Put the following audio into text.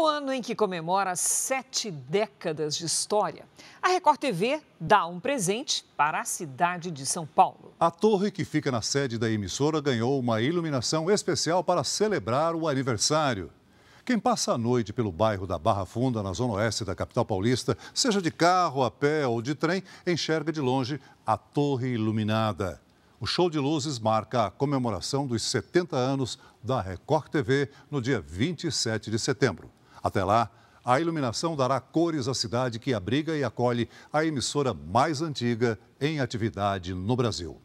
No ano em que comemora sete décadas de história, a Record TV dá um presente para a cidade de São Paulo. A torre que fica na sede da emissora ganhou uma iluminação especial para celebrar o aniversário. Quem passa a noite pelo bairro da Barra Funda, na zona oeste da capital paulista, seja de carro, a pé ou de trem, enxerga de longe a torre iluminada. O show de luzes marca a comemoração dos 70 anos da Record TV no dia 27 de setembro. Até lá, a iluminação dará cores à cidade que abriga e acolhe a emissora mais antiga em atividade no Brasil.